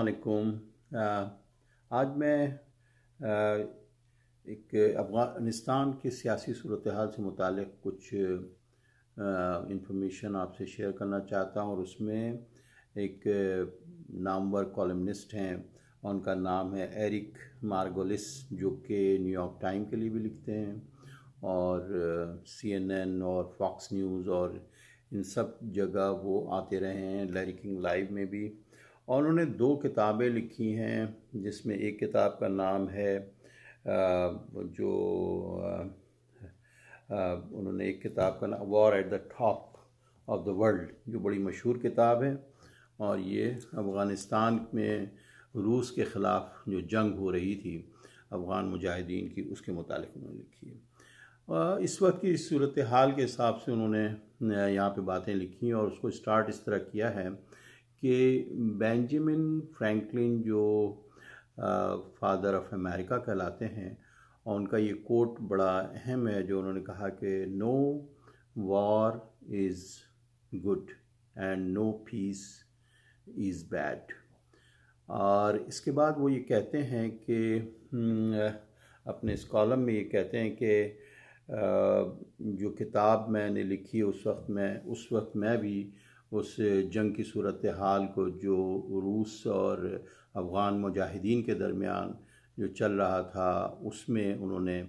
अस्सलाम आज मैं एक अफ़गानिस्तान की सियासी सूरत हाल से मुतल कुछ इंफॉर्मेशन आपसे शेयर करना चाहता हूँ और उसमें एक नामवर कॉलमनिस्ट हैं उनका नाम है एरिक मार्गोलिस जो कि न्यूयॉर्क टाइम के लिए भी लिखते हैं और सी एन एन और फॉक्स न्यूज़ और इन सब जगह वो आते रहे हैं लैरिकिंग लाइव में भी और उन्होंने दो किताबें लिखी हैं जिसमें एक किताब का नाम है जो उन्होंने एक किताब का नाम war at the top of the world जो बड़ी मशहूर किताब है और ये अफ़गानिस्तान में रूस के ख़िलाफ़ जो जंग हो रही थी अफ़गान मुजाहिदीन की उसके मुतालिक उन्होंने लिखी है इस वक्त की सूरत हाल के हिसाब से उन्होंने यहाँ पे बातें लिखी और उसको स्टार्ट इस तरह किया है कि बेंजामिन फ्रैंकलिन जो फादर ऑफ अमेरिका कहलाते हैं और उनका ये कोट बड़ा अहम है जो उन्होंने कहा कि no war is good and no peace is bad और इसके बाद वो ये कहते हैं कि हम्म, अपने इस कॉलम में ये कहते हैं कि जो किताब मैंने लिखी उस वक्त मैं उस वक्त मैं भी उस जंग की सूरत हाल को जो रूस और अफ़गान मुजाहिदीन के दरमियान जो चल रहा था उसमें उन्होंने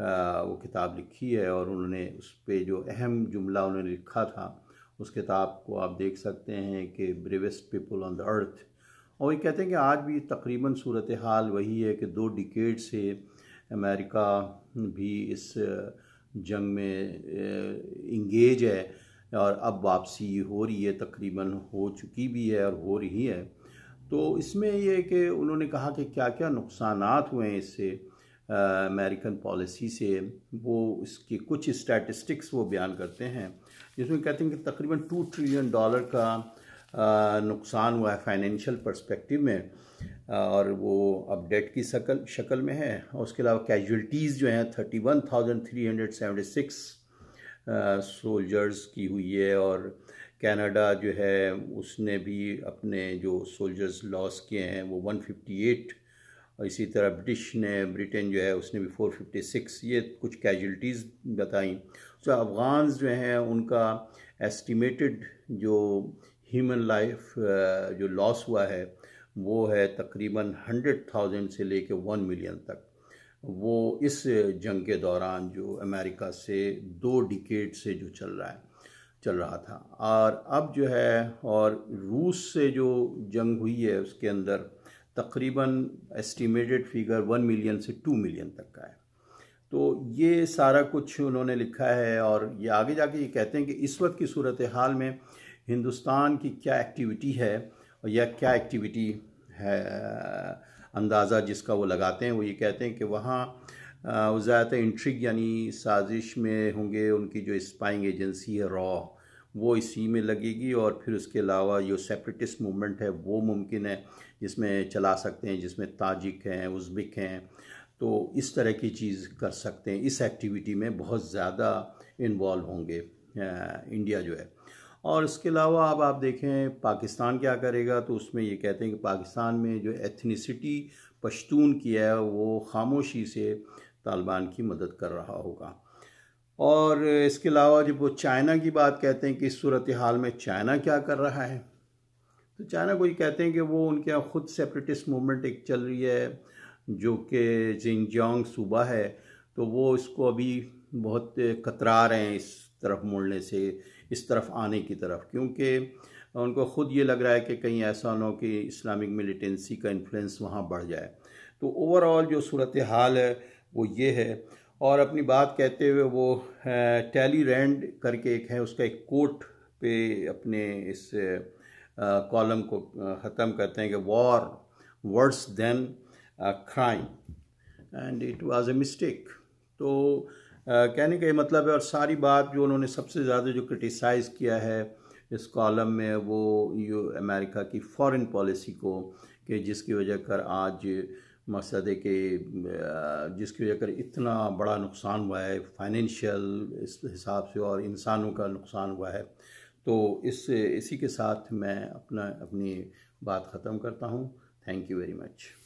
वो किताब लिखी है और उन्होंने उस पर जो अहम जुमला उन्होंने लिखा था उस किताब को आप देख सकते हैं कि bravest people on the earth और ये कहते हैं कि आज भी तकरीबन सूरत हाल वही है कि दो डिकेड से अमेरिका भी इस जंग में इंगेज है और अब वापसी हो रही है तकरीबन हो चुकी भी है और हो रही है तो इसमें यह कि उन्होंने कहा कि क्या क्या नुकसान हुए हैं इससे अमेरिकन पॉलिसी से वो इसके कुछ स्टैटिस्टिक्स वो बयान करते हैं जिसमें कहते हैं कि तकरीबन टू ट्रिलियन डॉलर का नुकसान हुआ है फाइनेंशियल परस्पेक्टिव में और वो अब डेट की शक्ल शक्ल में है और उसके अलावा कैजुअल्टीज़ जो हैं thirty one thousand three hundred seventy six soldiers की हुई है और कनाडा जो है उसने भी अपने जो सोल्जर्स लॉस किए हैं वो 158 और इसी तरह ब्रिटिश ने ब्रिटेन जो है उसने भी 456 ये कुछ कैजुलटीज़ बताई तो अफ़गान जो हैं उनका एस्टिमेटेड जो ह्यूमन लाइफ जो लॉस हुआ है वो है तकरीबन हंड्रेड थाउजेंड से लेके वन मिलियन तक वो इस जंग के दौरान जो अमेरिका से दो डिकेट से जो चल रहा है चल रहा था और अब जो है और रूस से जो जंग हुई है उसके अंदर तकरीबन एस्टिमेटेड फिगर वन मिलियन से टू मिलियन तक का है तो ये सारा कुछ उन्होंने लिखा है और ये आगे जाके ये कहते हैं कि इस वक्त की सूरत हाल में हिंदुस्तान की क्या एक्टिविटी है या क्या एक्टिविटी है अंदाज़ा जिसका वो लगाते हैं वो ये कहते हैं कि वहाँ ज़्यादातर इंट्रिक यानी साजिश में होंगे उनकी जो स्पाइंग एजेंसी है रॉ वो इसी में लगेगी और फिर उसके अलावा जो सेपरेटिस्ट मूवमेंट है वो मुमकिन है जिसमें चला सकते हैं जिसमें ताजिक हैं उज़्बिक हैं तो इस तरह की चीज़ कर सकते हैं इस एक्टिविटी में बहुत ज़्यादा इन्वॉल्व होंगे इंडिया जो है और इसके अलावा अब आप देखें पाकिस्तान क्या करेगा तो उसमें ये कहते हैं कि पाकिस्तान में जो एथनीसिटी पश्तून की है वो खामोशी से तालिबान की मदद कर रहा होगा और इसके अलावा जब वो चाइना की बात कहते हैं कि इस सूरत हाल में चाइना क्या कर रहा है तो चाइना को ये कहते हैं कि वो उनके यहाँ खुद सेपरेटिस्ट मूवमेंट एक चल रही है जो कि जिंगजोंग सूबा है तो वो इसको अभी बहुत कतरा रहे हैं इस तरफ मोड़ने से इस तरफ आने की तरफ क्योंकि उनको ख़ुद ये लग रहा है कि कहीं ऐसा ना हो कि इस्लामिक मिलिटेंसी का इन्फ्लुएंस वहाँ बढ़ जाए तो ओवरऑल जो सूरत हाल है वो ये है और अपनी बात कहते हुए वो टैली रैंड करके एक है उसका एक कोट पे अपने इस कॉलम को ख़त्म करते हैं कि war worse than crime and it was a mistake तो कहने का ये मतलब है और सारी बात जो उन्होंने सबसे ज़्यादा जो क्रिटिसाइज़ किया है इस कॉलम में वो यू अमेरिका की फॉरेन पॉलिसी को कि जिसकी वजह कर आज मकसद है कि जिसकी वजह कर इतना बड़ा नुकसान हुआ है फाइनेंशियल इस हिसाब से और इंसानों का नुकसान हुआ है तो इस इसी के साथ मैं अपना अपनी बात ख़त्म करता हूँ थैंक यू वेरी मच